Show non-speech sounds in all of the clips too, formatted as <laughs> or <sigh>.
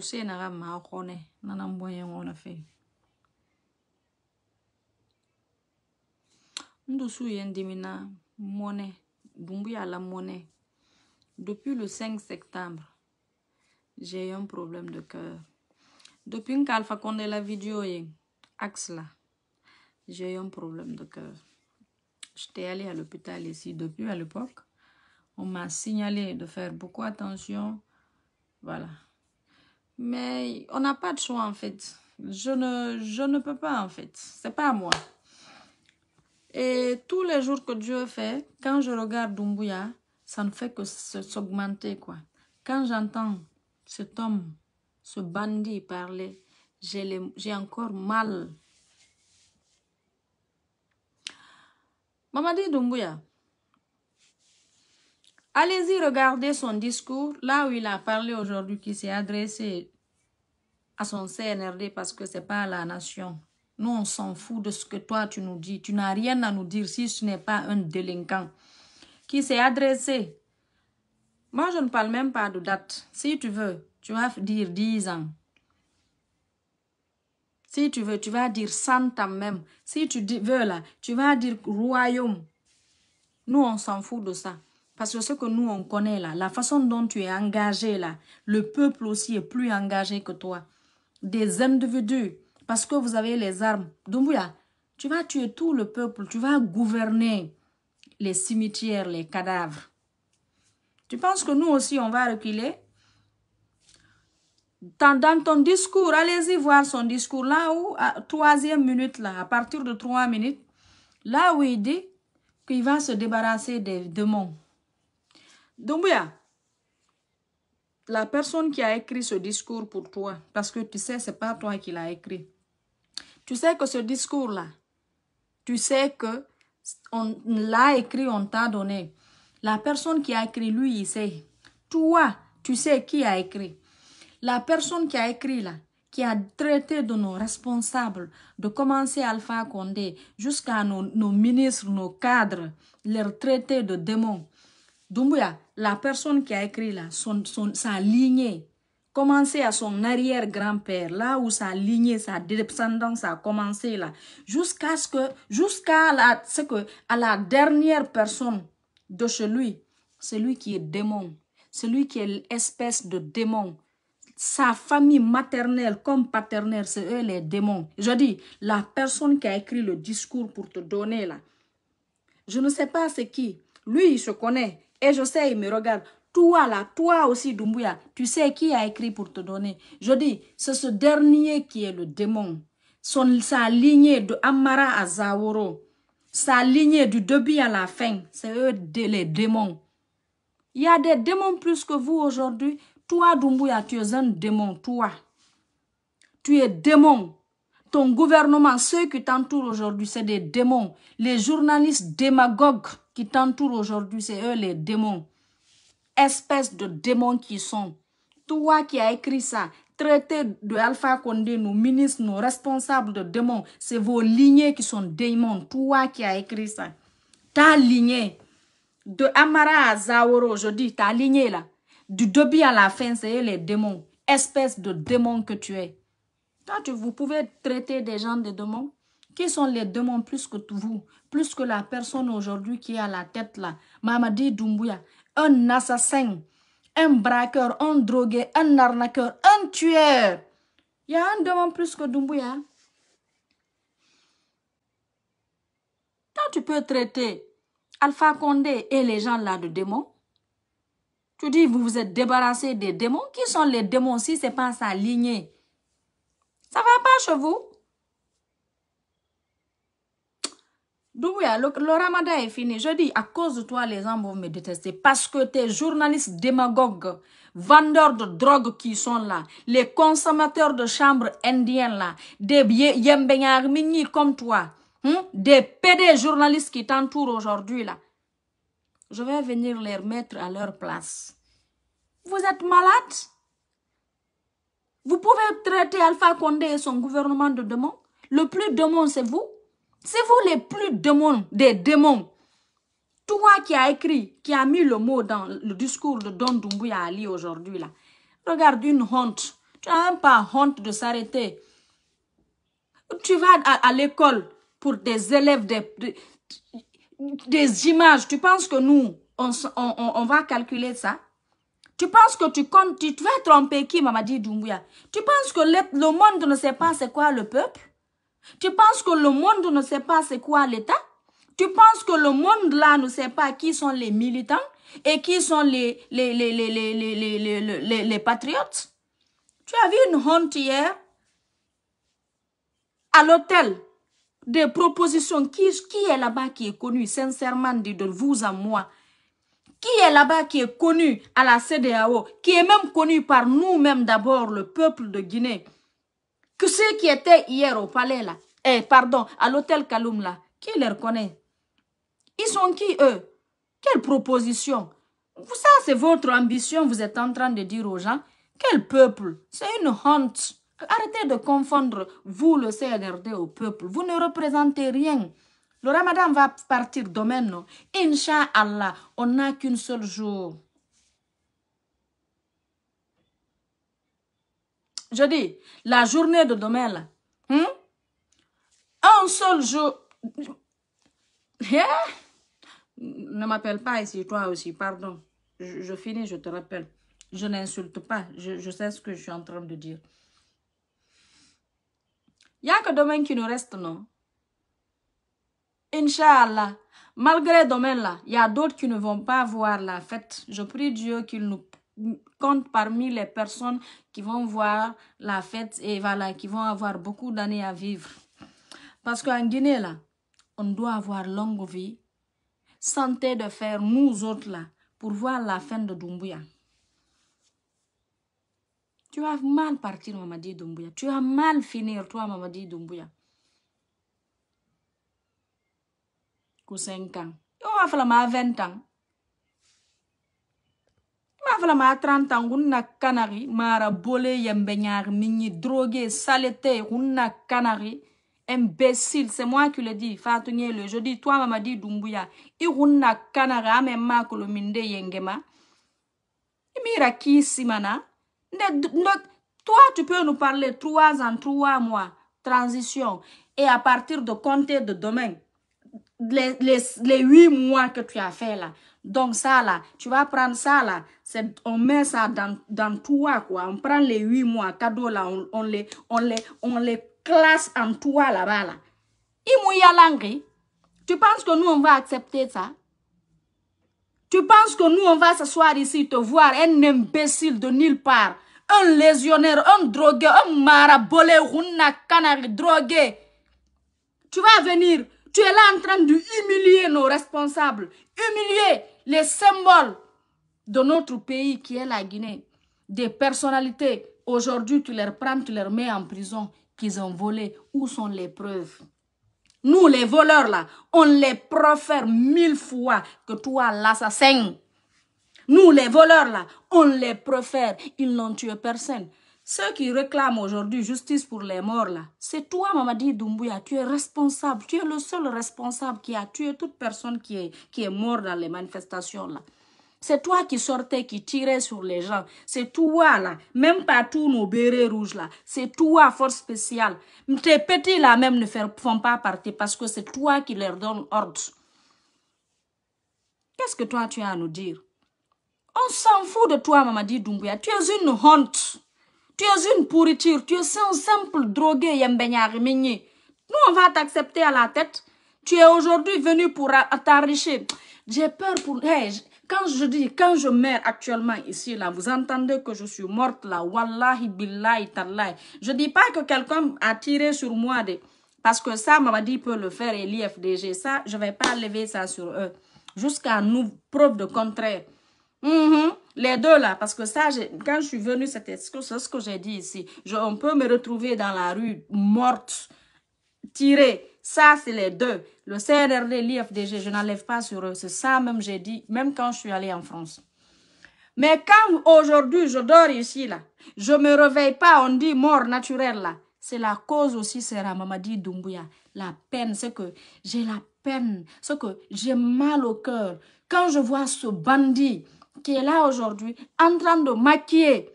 sose na ga fe ndusu mone bumbu la mone depuis le 5 septembre j'ai un problème de cœur depuis une Alpha de la vidéo est axe j'ai un problème de cœur j'étais allé à l'hôpital ici depuis à l'époque on m'a signalé de faire beaucoup attention voilà mais on n'a pas de choix, en fait. Je ne, je ne peux pas, en fait. C'est pas à moi. Et tous les jours que Dieu fait, quand je regarde Dumbuya, ça ne fait que s'augmenter, quoi. Quand j'entends cet homme, ce bandit parler, j'ai encore mal. Maman dit, Dumbuya, Allez-y regarder son discours, là où il a parlé aujourd'hui, qui s'est adressé à son CNRD parce que c'est pas la nation. Nous, on s'en fout de ce que toi, tu nous dis. Tu n'as rien à nous dire si ce n'est pas un délinquant qui s'est adressé. Moi, je ne parle même pas de date. Si tu veux, tu vas dire 10 ans. Si tu veux, tu vas dire 100 ans même. Si tu veux, là, tu vas dire royaume. Nous, on s'en fout de ça. Parce que ce que nous, on connaît là, la façon dont tu es engagé là, le peuple aussi est plus engagé que toi. Des individus, parce que vous avez les armes. Dumbuya, tu vas tuer tout le peuple, tu vas gouverner les cimetières, les cadavres. Tu penses que nous aussi, on va reculer dans ton discours, allez-y voir son discours, là où, à troisième minute, là, à partir de trois minutes, là où il dit qu'il va se débarrasser des démons. Dumbuya, la personne qui a écrit ce discours pour toi, parce que tu sais, ce n'est pas toi qui l'as écrit. Tu sais que ce discours-là, tu sais que on l'a écrit, on t'a donné. La personne qui a écrit, lui, il sait. Toi, tu sais qui a écrit. La personne qui a écrit là, qui a traité de nos responsables, de commencer Alpha Condé jusqu'à nos, ministres, nos cadres, les traité de démons. Dumbuya, la personne qui a écrit là, son, son, sa lignée, commencer à son arrière-grand-père, là où sa lignée, sa descendance a commencé là, jusqu'à ce que, jusqu'à la, ce que, à la dernière personne de chez lui, celui qui est démon, celui qui est l'espèce de démon, sa famille maternelle comme paternelle, c'est eux les démons. Je dis, la personne qui a écrit le discours pour te donner là, je ne sais pas c'est qui, lui il se connaît, et je sais, il me regarde. Toi là, toi aussi Dumbuya, tu sais qui a écrit pour te donner. Je dis, c'est ce dernier qui est le démon. Son, sa lignée de Amara à Zaworo, sa lignée du début à la fin, c'est eux les démons. Il y a des démons plus que vous aujourd'hui. Toi Dumbuya, tu es un démon, toi. Tu es démon ton gouvernement, ceux qui t'entourent aujourd'hui, c'est des démons. Les journalistes démagogues, qui t'entourent aujourd'hui, c'est eux les démons. Espèce de démons qui sont. Toi qui as écrit ça, traité de Alpha Condé, nos ministres, nos responsables de démons, c'est vos lignées qui sont démons. Toi qui as écrit ça. Ta lignée, de Amara à Zaoro, je dis, ta lignée là, du début à la fin, c'est eux les démons. Espèce de démons que tu es. Toi, tu, vous pouvez traiter des gens de démons qui sont les démons plus que vous, plus que la personne aujourd'hui qui a la tête là, Mamadi Doumbouya, un assassin, un braqueur, un drogué, un arnaqueur, un tueur. Il y a un démon plus que Doumbouya. Quand tu peux traiter Alpha Condé et les gens là de démons, tu dis vous vous êtes débarrassé des démons. Qui sont les démons si ce n'est pas sa lignée Ça va pas chez vous Douya, le, ramadan est fini. Je dis, à cause de toi, les hommes vont me détester. Parce que tes journalistes démagogues, vendeurs de drogue qui sont là, les consommateurs de chambres indiennes là, des yembenyarmini comme toi, hein, des PD journalistes qui t'entourent aujourd'hui là, je vais venir les remettre à leur place. Vous êtes malade Vous pouvez traiter Alpha Condé et son gouvernement de démon Le plus démon, c'est vous c'est vous les plus démons des démons. Toi qui as écrit, qui a mis le mot dans le discours de Don Dumbuya Ali aujourd'hui, là. Regarde une honte. Tu n'as même pas honte de s'arrêter. Tu vas à, l'école pour des élèves, des, des, images. Tu penses que nous, on, on, va calculer ça? Tu penses que tu comptes, tu vas tromper qui, Mamadi Dumbuya Tu penses que le monde ne sait pas c'est quoi le peuple? Tu penses que le monde ne sait pas c'est quoi l'État Tu penses que le monde là ne sait pas qui sont les militants et qui sont les, les, les, les, les patriotes Tu as vu une honte hier à l'hôtel des propositions. Qui, qui est là-bas qui est connu, sincèrement, dit de vous à moi qui est là-bas qui est connu à la CDAO, qui est même connu par nous-mêmes d'abord, le peuple de Guinée, que ceux qui étaient hier au palais là, eh, pardon, à l'hôtel Kaloum qui les reconnaît Ils sont qui eux Quelle proposition Ça c'est votre ambition, vous êtes en train de dire aux gens. Quel peuple C'est une honte. Arrêtez de confondre vous le CNRD au peuple. Vous ne représentez rien. Le ramadan va partir demain, non Inch'Allah, on n'a qu'une seule jour. je dis, la journée de demain, hein? un seul jour... Eh? Ne m'appelle pas ici, toi aussi, pardon. Je, finis, je te rappelle. Je n'insulte pas, je, sais ce que je suis en train de dire. Il n'y a que demain qui nous reste, non? Inch'Allah, malgré demain là, il y a d'autres qui ne vont pas voir la fête. Je prie Dieu qu'il nous compte parmi les personnes qui vont voir la fête et voilà, qui vont avoir beaucoup d'années à vivre. Parce qu'en Guinée, là, on doit avoir longue vie, santé de faire, nous autres, là, pour voir la fin de Dumbuya. Tu vas mal partir, dit Dumbuya. Tu vas mal finir, toi, Mamadi Dumbuya. Pour 5 ans. on va faire 20 ans la ma trantangunna kanari, mara bolé yembenyar, mini drogué, saleté, runna kanari. Imbécile, c'est moi qui le dis, Fatunye le. Je dis, toi, maman dit Dumbuya, canari kanari, amemma kolominde yengema. Imira ki simana. Toi, tu peux nous parler trois ans, trois mois, transition. Et à partir de compter de demain, les, les, les huit mois que tu as fait là. Donc ça là, tu vas prendre ça là, on met ça dans, dans toi, quoi. On prend les huit mois, cadeaux là, on, les, on, les, on les classe en toi là-bas. Là. tu penses que nous, on va accepter ça? Tu penses que nous, on va s'asseoir ici, te voir un imbécile de nulle part, un lésionnaire, un drogué, un marabolé, un canari drogué. Tu vas venir, tu es là en train de humilier nos responsables, humilier les symboles de notre pays qui est la Guinée, des personnalités, aujourd'hui tu les prends, tu les mets en prison, qu'ils ont volé. Où sont les preuves Nous, les voleurs là, on les profère mille fois que toi, l'assassin. Nous, les voleurs là, on les profère. Ils n'ont tué personne. Ceux qui réclament aujourd'hui justice pour les morts, là, c'est toi, Mamadi Doumbouya, tu es responsable. Tu es le seul responsable qui a tué toute personne qui est, qui est morte dans les manifestations, là. C'est toi qui sortais, qui tirais sur les gens. C'est toi, là. Même pas tous nos bérets rouges, là. C'est toi, force spéciale. Tes petits, là, même ne font pas partie parce que c'est toi qui leur donne ordre. Qu'est-ce que toi, tu as à nous dire? On s'en fout de toi, Mamadi Doumbouya. Tu es une honte. Tu es une pourriture. Tu es un simple drogué, Yembenyariminyi. Nous, on va t'accepter à la tête. Tu es aujourd'hui venu pour t'enrichir. J'ai peur pour... Hey, quand je dis, quand je meurs actuellement ici, là, vous entendez que je suis morte, là, wallahi, billahi, tallahi. Je dis pas que quelqu'un a tiré sur moi, parce que ça, dit, peut le faire et l'IFDG, ça, je vais pas lever ça sur eux. Jusqu'à nous, preuve de contraire. Mm-hmm. Les deux là, parce que ça, quand je suis venue, c'était ce que j'ai dit ici. Je, on peut me retrouver dans la rue morte, tirée. Ça, c'est les deux. Le CRRD, l'IFDG, je n'enlève pas sur eux. C'est ça même j'ai dit, même quand je suis allée en France. Mais quand aujourd'hui je dors ici, là, je ne me réveille pas, on dit mort naturelle, là. C'est la cause aussi, c'est Ramamadi Doumbouya. La peine, c'est que j'ai la peine, c'est que j'ai mal au cœur. Quand je vois ce bandit qui est là aujourd'hui, en train de maquiller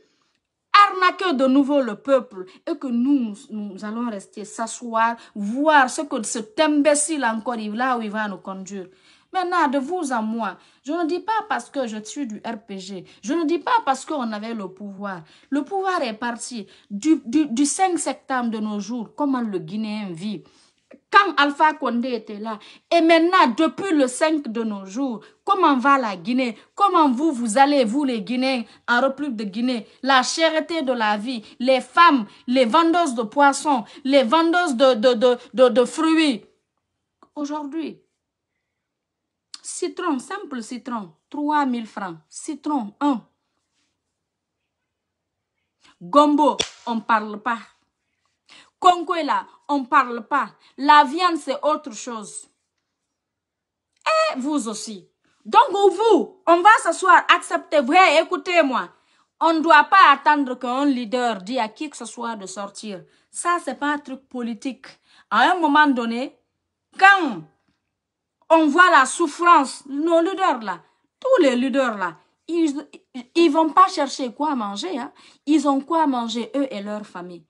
Arnaque de nouveau le peuple et que nous, nous allons rester s'asseoir, voir ce que cet imbécile encore, là où il va nous conduire. Maintenant, de vous à moi, je ne dis pas parce que je suis du RPG, je ne dis pas parce qu'on avait le pouvoir. Le pouvoir est parti du, du, du 5 septembre de nos jours, comment le Guinéen vit quand Alpha Condé était là, et maintenant, depuis le 5 de nos jours, comment va la Guinée Comment vous, vous allez, vous les Guinéens, en République de Guinée La cherté de la vie, les femmes, les vendeuses de poissons, les vendeuses de, de, fruits. Aujourd'hui, citron, simple citron, 3000 francs. Citron, 1. Gombo, on ne parle pas. Conco là, on ne parle pas. La viande, c'est autre chose. Et vous aussi. Donc, vous, on va s'asseoir, acceptez, vrai, écoutez-moi. On ne doit pas attendre qu'un leader dise à qui que ce soit de sortir. Ça, c'est pas un truc politique. À un moment donné, quand on voit la souffrance, nos leaders là, tous les leaders là, ils, ne vont pas chercher quoi manger. Hein. Ils ont quoi manger, eux et leur famille.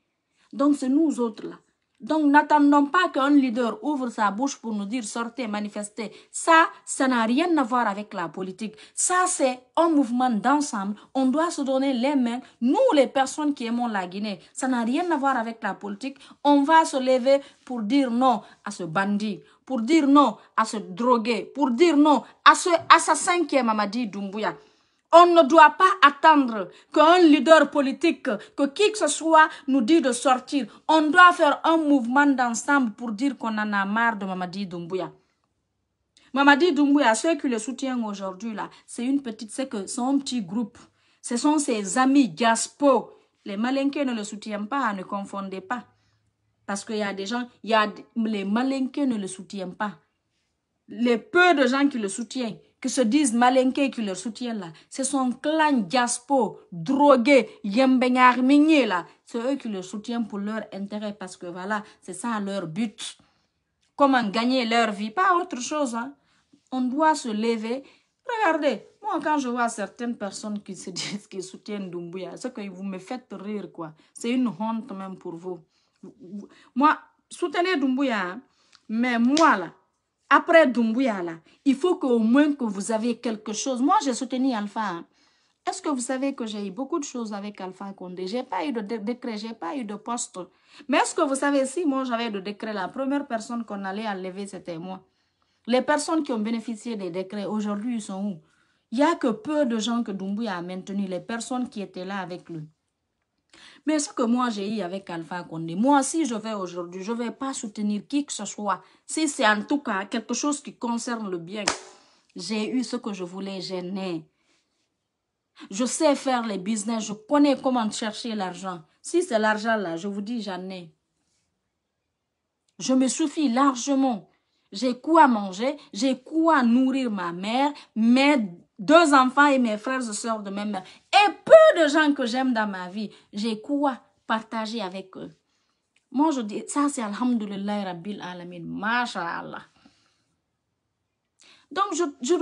Donc, c'est nous autres là. Donc n'attendons pas qu'un leader ouvre sa bouche pour nous dire sortez, manifestez. Ça, ça n'a rien à voir avec la politique. Ça, c'est un mouvement d'ensemble. On doit se donner les mains. Nous, les personnes qui aimons la Guinée, ça n'a rien à voir avec la politique. On va se lever pour dire non à ce bandit, pour dire non à ce drogué, pour dire non à ce assassin qui est Mamadi Doumbouya. On ne doit pas attendre qu'un leader politique, que qui que ce soit, nous dise de sortir. On doit faire un mouvement d'ensemble pour dire qu'on en a marre de Mamadi Doumbouya. Mamadi Doumbouya, ceux qui le soutiennent aujourd'hui, là, c'est une petite, c'est que son petit groupe. Ce sont ses amis Gaspo. Les Malinqués ne le soutiennent pas, ne confondez pas. Parce qu'il y a des gens, il y a, les Malinqués ne le soutiennent pas. Les peu de gens qui le soutiennent, qui se disent malinqués qui le soutiennent là, c'est son clan diaspo, drogué, yembengar là, c'est eux qui le soutiennent pour leur intérêt parce que voilà, c'est ça leur but. Comment gagner leur vie, pas autre chose. Hein. On doit se lever. Regardez, moi quand je vois certaines personnes qui se <laughs> disent qu'ils soutiennent Dumbuya, c'est que vous me faites rire quoi. C'est une honte même pour vous. Moi, soutenez Dumbuya, hein. mais moi là, après Dumbuya, il faut qu'au moins que vous avez quelque chose. Moi, j'ai soutenu Alpha. Hein. Est-ce que vous savez que j'ai eu beaucoup de choses avec Alpha Condé Je n'ai pas eu de décret, je n'ai pas eu de poste. Mais est-ce que vous savez, si moi j'avais de décret, la première personne qu'on allait enlever, c'était moi. Les personnes qui ont bénéficié des décrets, aujourd'hui, ils sont où Il n'y a que peu de gens que Dumbuya a maintenu, les personnes qui étaient là avec lui. Mais ce que moi j'ai eu avec Alpha Condé, moi si je vais aujourd'hui, je ne vais pas soutenir qui que ce soit. Si c'est en tout cas quelque chose qui concerne le bien, j'ai eu ce que je voulais, j'ai né Je sais faire les business, je connais comment chercher l'argent. Si c'est l'argent là, je vous dis, j'en ai. Je me suffis largement. J'ai quoi manger, j'ai quoi nourrir ma mère, mes deux enfants et mes frères et sœurs de même mère. Et de gens que j'aime dans ma vie, j'ai quoi partager avec eux. Moi, je dis, ça c'est Alhamdulillah Rabbil Alamin, Masha'Allah. Donc, je, je,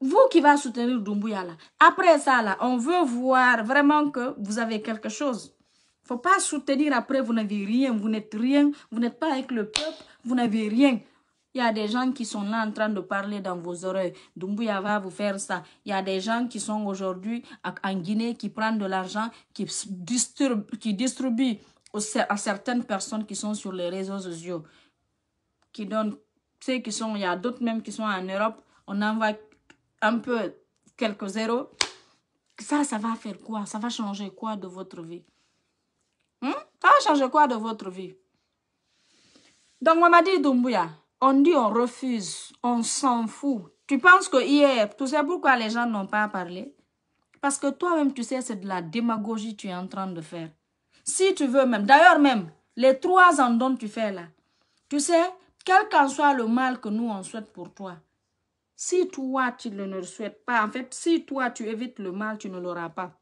vous qui va soutenir Dumbuya, là, après ça, là, on veut voir vraiment que vous avez quelque chose. faut pas soutenir après, vous n'avez rien, vous n'êtes rien, vous n'êtes pas avec le peuple, vous n'avez rien. Il y a des gens qui sont là en train de parler dans vos oreilles. Dumbuya va vous faire ça. Il y a des gens qui sont aujourd'hui en Guinée qui prennent de l'argent, qui, distribuent, qui distribuent à certaines personnes qui sont sur les réseaux sociaux. Qui donnent, ceux qui sont, il y a d'autres même qui sont en Europe. On envoie un peu quelques zéros. Ça, ça va faire quoi? Ça va changer quoi de votre vie? Hein? Ça va changer quoi de votre vie? Donc, on m'a dit Dumbuya. On dit on refuse, on s'en fout. Tu penses que hier, tu sais pourquoi les gens n'ont pas parlé Parce que toi-même, tu sais, c'est de la démagogie que tu es en train de faire. Si tu veux même, d'ailleurs même, les trois ans dont tu fais là, tu sais, quel qu'en soit le mal que nous on souhaite pour toi, si toi tu ne le souhaites pas, en fait, si toi tu évites le mal, tu ne l'auras pas.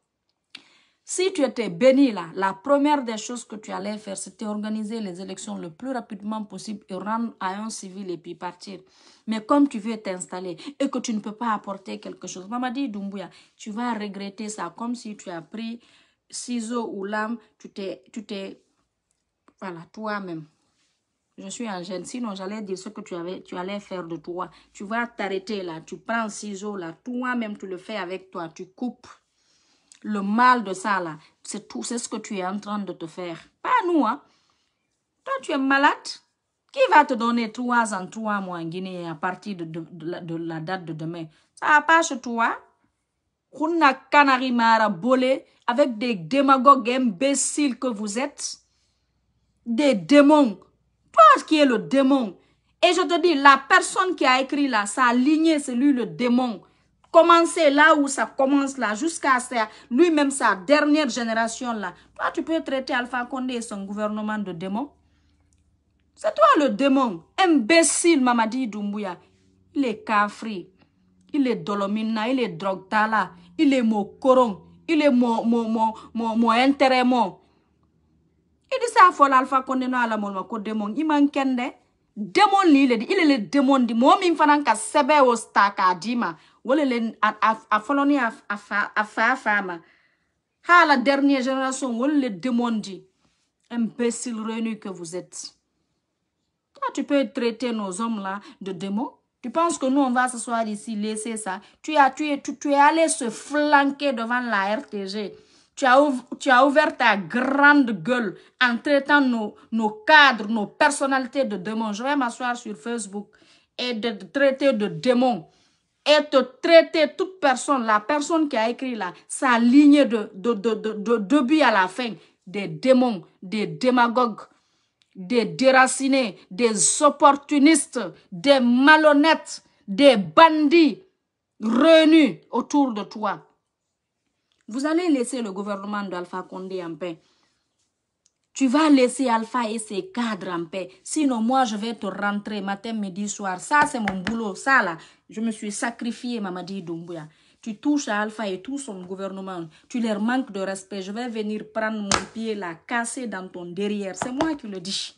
Si tu étais béni là, la première des choses que tu allais faire, c'était organiser les élections le plus rapidement possible et rendre à un civil et puis partir. Mais comme tu veux t'installer et que tu ne peux pas apporter quelque chose, maman dit, Doumbouya, tu vas regretter ça comme si tu as pris ciseaux ou lame, tu t'es, tu t'es, voilà, toi-même. Je suis en gêne, sinon j'allais dire ce que tu, avais, tu allais faire de toi. Tu vas t'arrêter là, tu prends ciseaux là, toi-même tu le fais avec toi, tu coupes le mal de ça là, c'est tout, c'est ce que tu es en train de te faire. Pas nous, hein. Toi, tu es malade. Qui va te donner trois en trois mois en Guinée à partir de, de, la, date de demain Ça va pas chez toi. bolé avec des démagogues imbéciles que vous êtes. Des démons. Toi qui es le démon. Et je te dis, la personne qui a écrit là, sa lignée, c'est lui le démon commencer là où ça commence là, jusqu'à lui-même sa dernière génération là. Toi, tu peux traiter Alpha Condé et son gouvernement de démon. C'est toi le démon, imbécile Mamadi Doumbouya. Il est Kafri, il est Dolomina, il est Drogtala, il est Mokoron, il est mon, intérêt, Il dit ça à Alpha Condé, démon. Il manque démon, il est il est le démon, il est démon, il est a a fa a la dernière génération les démons dit imbécile renu que vous êtes toi tu peux traiter nos hommes là de démons tu penses que nous on va s'asseoir ici laisser ça tu as tu es tu, es allé se flanquer devant la RTG tu as, ouvert, tu as, ouvert ta grande gueule en traitant nos, nos cadres, nos personnalités de démons. Je vais m'asseoir sur Facebook et de, de traiter de démons et te traiter toute personne, la personne qui a écrit là, sa lignée de, début à la fin, des démons, des démagogues, des déracinés, des opportunistes, des malhonnêtes, des bandits renus autour de toi. Vous allez laisser le gouvernement d'Alpha Condé en paix. Tu vas laisser Alpha et ses cadres en paix. Sinon, moi, je vais te rentrer matin, midi, soir. Ça, c'est mon boulot. Ça, là, je me suis sacrifié, Mamadi Doumbouya. Tu touches à Alpha et tout son gouvernement. Tu leur manques de respect. Je vais venir prendre mon pied, la casser dans ton derrière. C'est moi qui le dis.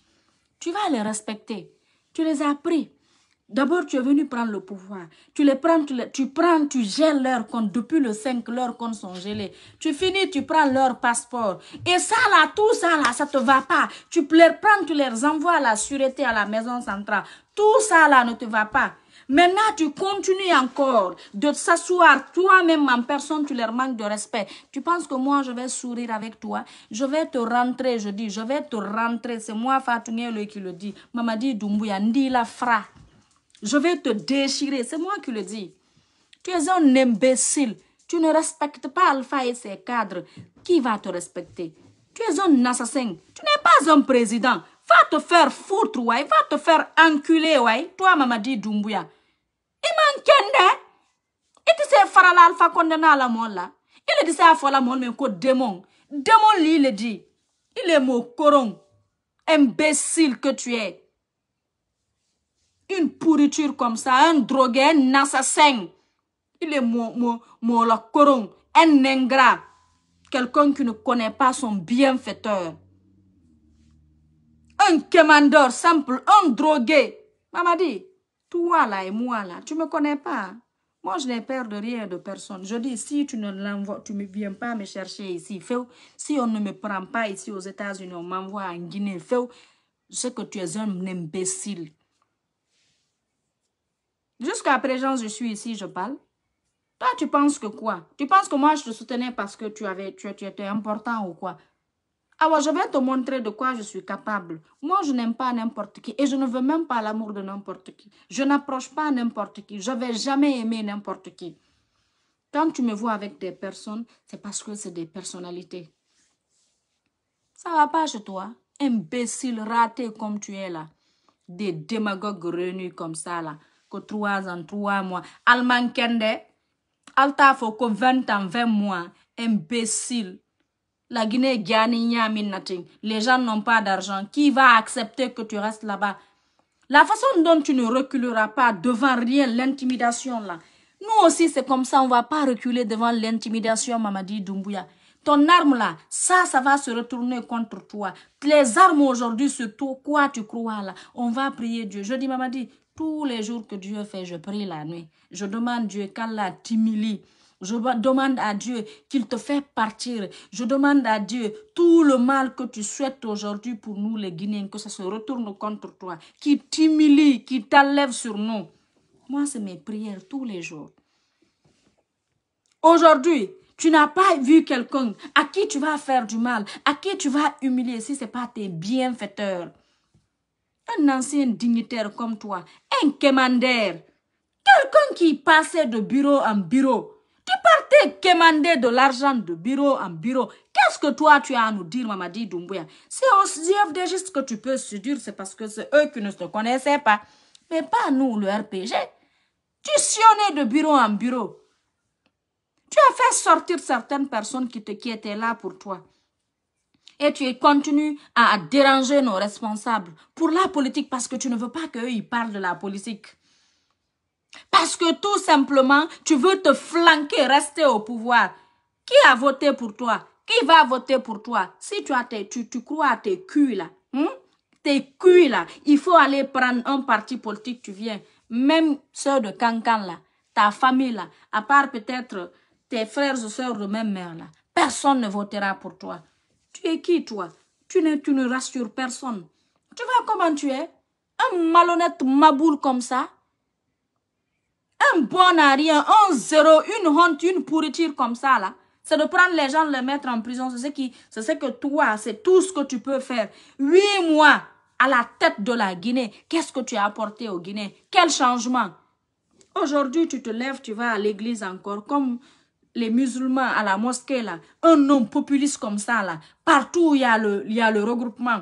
Tu vas les respecter. Tu les as pris. D'abord, tu es venu prendre le pouvoir. Tu les prends, tu, les, tu prends, tu gèles leurs comptes. Depuis le 5, leurs comptes sont gelés. Tu finis, tu prends leur passeport. Et ça là, tout ça là, ça te va pas. Tu les prends, tu les envoies à la sûreté, à la maison centrale. Tout ça là ne te va pas. Maintenant, tu continues encore de s'asseoir toi-même en personne, tu leur manques de respect. Tu penses que moi, je vais sourire avec toi. Je vais te rentrer, je dis, je vais te rentrer. C'est moi, Fatouné, qui le dit. Maman dit, Doumbouya, la fra. Je vais te déchirer. C'est moi qui le dis. Tu es un imbécile. Tu ne respectes pas Alpha et ses cadres. Qui va te respecter Tu es un assassin. Tu n'es pas un président. Va te faire foutre, ouais. Va te faire enculer, ouais. Toi, Mamadi Doumbouya. Imankende. Et tu sais, faire Alpha condamné à la mort, là. Il dit ça à la mort, mais quoi, démon. Démon, lui, il dit. Il est mon coron. Imbécile que tu es une pourriture comme ça, un drogué, un assassin. Il est mon, la coron, un ingrat, quelqu'un qui ne connaît pas son bienfaiteur. Un commandeur simple, un drogué. Maman dit, toi là et moi là, tu me connais pas. Hein? Moi, je n'ai peur de rien de personne. Je dis, si tu ne l'envoies, tu ne viens pas me chercher ici, feu si on ne me prend pas ici aux États-Unis, on m'envoie en Guinée, fais, je sais que tu es un imbécile. Jusqu'à présent, je suis ici, je parle. Toi, tu penses que quoi Tu penses que moi, je te soutenais parce que tu, avais, tu, tu étais important ou quoi ah je vais te montrer de quoi je suis capable. Moi, je n'aime pas n'importe qui et je ne veux même pas l'amour de n'importe qui. Je n'approche pas n'importe qui. Je vais jamais aimer n'importe qui. Quand tu me vois avec des personnes, c'est parce que c'est des personnalités. Ça va pas chez toi Imbécile raté comme tu es là. Des démagogues renus comme ça là trois ans trois mois almankende al t'a faut ko vingt ans vingt mois imbécile la Guinée les gens n'ont pas d'argent qui va accepter que tu restes là-bas la façon dont tu ne reculeras pas devant rien l'intimidation là nous aussi c'est comme ça on va pas reculer devant l'intimidation Mamadi Doumbouya ton arme là, ça, ça va se retourner contre toi. Les armes aujourd'hui, tout quoi tu crois là On va prier Dieu. Je dis, maman dit, tous les jours que Dieu fait, je prie la nuit. Je demande Dieu qu'Allah t'humilie. Je demande à Dieu qu'il te fait partir. Je demande à Dieu tout le mal que tu souhaites aujourd'hui pour nous les Guinéens, que ça se retourne contre toi, qu'il t'humilie, qu'il t'enlève sur nous. Moi, c'est mes prières tous les jours. Aujourd'hui, tu n'as pas vu quelqu'un à qui tu vas faire du mal, à qui tu vas humilier si ce n'est pas tes bienfaiteurs un ancien dignitaire comme toi, un commandeur, quelqu'un qui passait de bureau en bureau, tu partais quémander de l'argent de bureau en bureau. Qu'est-ce que toi tu as à nous dire, Mamadi Doumbouya C'est aux juste que tu peux se dire, c'est parce que c'est eux qui ne se connaissaient pas. Mais pas nous, le RPG. Tu sionnais de bureau en bureau. Tu as fait sortir certaines personnes qui, qui étaient là pour toi et tu continues à déranger nos responsables pour la politique parce que tu ne veux pas qu'eux ils parlent de la politique. Parce que tout simplement, tu veux te flanquer, rester au pouvoir. Qui a voté pour toi Qui va voter pour toi Si tu, as tes, tu, tu, crois à tes culs là, hein? tes culs là, il faut aller prendre un parti politique, tu viens. Même sœur de Cancan là, ta famille là, à part peut-être tes frères et sœurs de même mère là, personne ne votera pour toi. Tu es qui, toi tu ne, rassures personne. Tu vois comment tu es Un malhonnête maboule comme ça Un bon à rien, un zéro, une honte, une pourriture comme ça, là c'est de prendre les gens, les mettre en prison. C'est ce, qui, ce que toi, c'est tout ce que tu peux faire. Huit mois à la tête de la Guinée. Qu'est-ce que tu as apporté au Guinée Quel changement Aujourd'hui, tu te lèves, tu vas à l'église encore, comme les musulmans à la mosquée, là, un homme populiste comme ça, là, partout il y a le, y a le regroupement,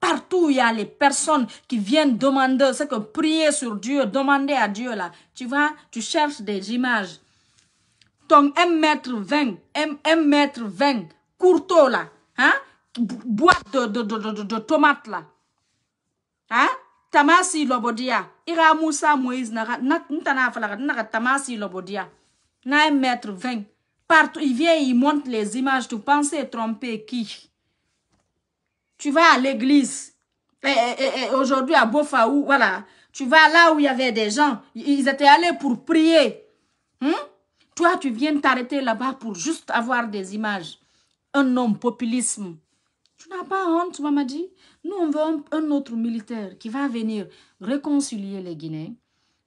partout il y a les personnes qui viennent demander, c'est que prier sur Dieu, demander à Dieu, là, tu vois, tu cherches des images. Donc, 1 mètre 20, 1 mètre 20, courteau, là, hein, boîte de, de, de, de, de tomates, là, hein, tamasi lobodia, ira Moussa Moïse, n'a, n'a, n'a, Lobodia. n'a, n'a, n'a, il vient, il montre les images. Tu pensais tromper qui Tu vas à l'église. Eh, eh, eh, aujourd'hui, à Bofaou, voilà. Tu vas là où il y avait des gens. Ils étaient allés pour prier. Hmm? Toi, tu viens t'arrêter là-bas pour juste avoir des images. Un homme populisme. Tu n'as pas honte, Mamadi dit. Nous, on veut un, autre militaire qui va venir réconcilier les Guinéens,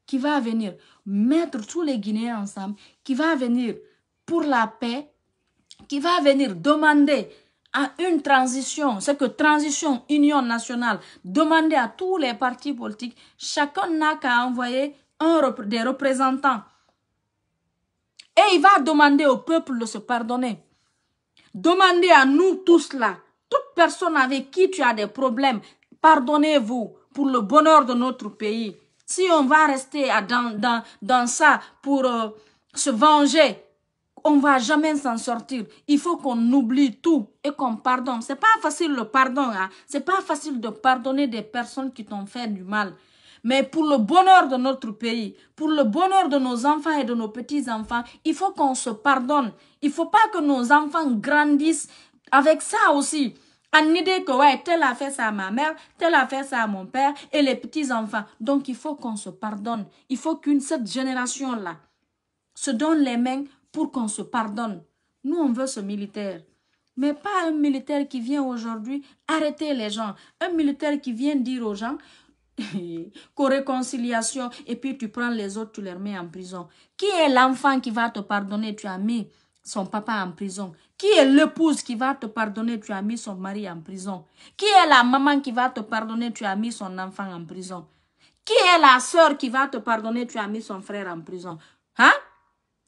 qui va venir mettre tous les Guinéens ensemble, qui va venir pour la paix qui va venir demander à une transition, c'est que transition, union nationale, demander à tous les partis politiques, chacun n'a qu'à envoyer un, des représentants. Et il va demander au peuple de se pardonner. Demander à nous tous là, toute personne avec qui tu as des problèmes, pardonnez-vous pour le bonheur de notre pays. Si on va rester dans, dans, ça pour euh, se venger, on va jamais s'en sortir. Il faut qu'on oublie tout et qu'on pardonne. C'est pas facile le pardon. Hein? C'est pas facile de pardonner des personnes qui t'ont fait du mal. Mais pour le bonheur de notre pays, pour le bonheur de nos enfants et de nos petits-enfants, il faut qu'on se pardonne. Il faut pas que nos enfants grandissent avec ça aussi. En idée que, ouais, tel a fait ça à ma mère, tel a fait ça à mon père et les petits-enfants. Donc, il faut qu'on se pardonne. Il faut qu'une, cette génération-là, se donne les mains pour qu'on se pardonne. Nous, on veut ce militaire. Mais pas un militaire qui vient aujourd'hui arrêter les gens. Un militaire qui vient dire aux gens qu'aux <laughs> réconciliation et puis tu prends les autres, tu les mets en prison. Qui est l'enfant qui va te pardonner Tu as mis son papa en prison. Qui est l'épouse qui va te pardonner Tu as mis son mari en prison. Qui est la maman qui va te pardonner Tu as mis son enfant en prison. Qui est la sœur qui va te pardonner Tu as mis son frère en prison. Hein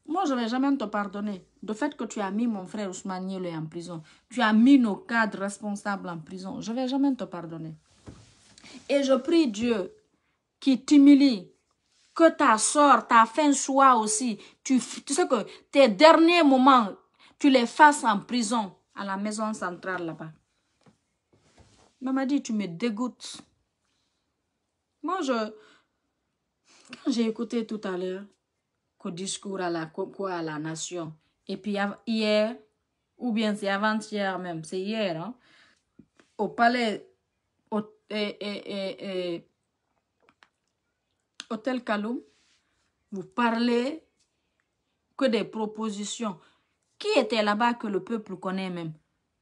moi, je ne vais jamais te pardonner. De fait que tu as mis mon frère Ousmane Yele en prison, tu as mis nos cadres responsables en prison, je ne vais jamais te pardonner. Et je prie Dieu qui t'humilie, que ta sort, ta fin soit aussi. Tu, tu sais que tes derniers moments, tu les fasses en prison, à la maison centrale là-bas. Maman dit, tu me dégoûtes. Moi, je... Quand j'ai écouté tout à l'heure, discours à la, à la nation. Et puis hier, ou bien c'est avant-hier même, c'est hier, hein, au palais, au, Hôtel Kaloum, vous parlez que des propositions. Qui était là-bas que le peuple connaît même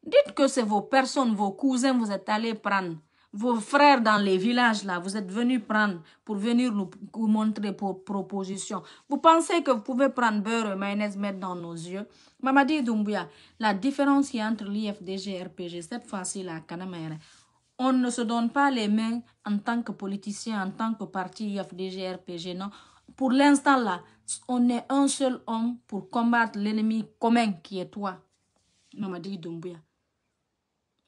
Dites que c'est vos personnes, vos cousins, vous êtes allés prendre vos frères dans les villages là, vous êtes venus prendre pour venir nous montrer vos propositions. Vous pensez que vous pouvez prendre beurre et mayonnaise, mettre dans nos yeux. Mamadi Doumbouya, la différence qui a entre l'IFDG et RPG, cette fois-ci la on ne se donne pas les mains en tant que politicien, en tant que parti IFDG, RPG, non. Pour l'instant là, on est un seul homme pour combattre l'ennemi commun qui est toi, Mamadi Doumbouya.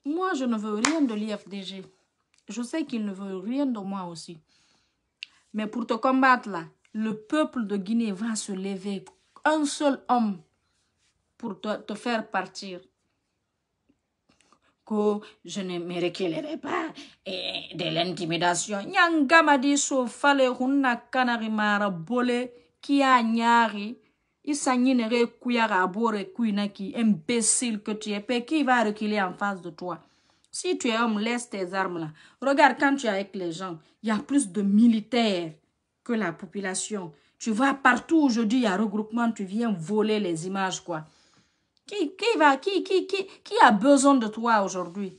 Moi, je ne veux rien de l'IFDG je sais qu'il ne veut rien de moi aussi. Mais pour te combattre là, le peuple de Guinée va se lever. Un seul homme pour te, faire partir. Que je ne me reculerai pas et de l'intimidation. Nyangamadi so fale hunna kanari mara bole kia nyari. Isanginere kuyara abore kuinaki, imbécile que tu es, qui va reculer en face de toi. Si tu es homme, laisse tes armes là. Regarde, quand tu es avec les gens, il y a plus de militaires que la population. Tu vois, partout aujourd'hui, il y a regroupement, tu viens voler les images, quoi. Qui, qui va, qui, qui, qui, qui a besoin de toi aujourd'hui?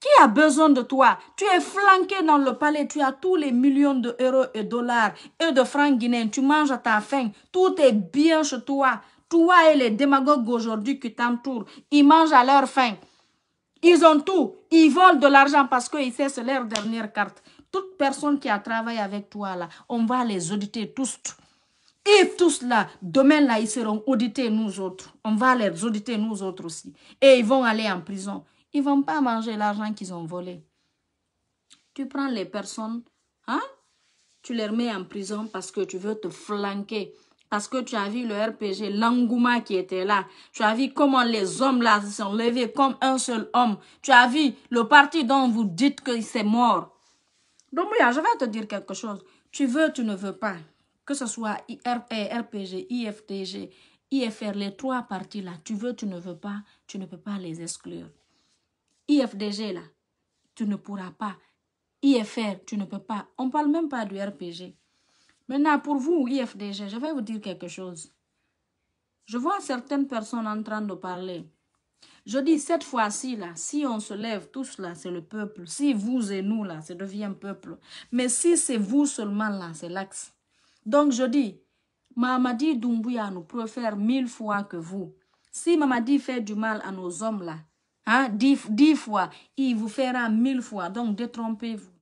Qui a besoin de toi Tu es flanqué dans le palais, tu as tous les millions de euros et dollars et de francs guinéens, tu manges à ta faim, tout est bien chez toi. Toi et les démagogues aujourd'hui qui t'entourent, ils mangent à leur faim. Ils ont tout. Ils volent de l'argent parce que c'est leur dernière carte. Toute personne qui a travaillé avec toi, là, on va les auditer tous. Et tous là, demain là, ils seront audités nous autres. On va les auditer nous autres aussi. Et ils vont aller en prison. Ils vont pas manger l'argent qu'ils ont volé. Tu prends les personnes, hein? Tu les mets en prison parce que tu veux te flanquer. Parce que tu as vu le RPG, l'engouement qui était là. Tu as vu comment les hommes là se sont levés comme un seul homme. Tu as vu le parti dont vous dites que c'est mort. Donc, je vais te dire quelque chose. Tu veux, tu ne veux pas. Que ce soit RPG, IFDG, IFR, les trois parties là, tu veux, tu ne veux pas, tu ne peux pas les exclure. IFDG là, tu ne pourras pas. IFR, tu ne peux pas. On ne parle même pas du RPG. Maintenant, pour vous, IFDG, je vais vous dire quelque chose. Je vois certaines personnes en train de parler. Je dis, cette fois-ci, là, si on se lève tous, là, c'est le peuple. Si vous et nous, là, ça devient peuple. Mais si c'est vous seulement, là, c'est l'axe. Donc, je dis, Mamadi Doumbouya nous préfère mille fois que vous. Si Mamadi fait du mal à nos hommes, là, hein, dix, dix fois, il vous fera mille fois. Donc, détrompez-vous.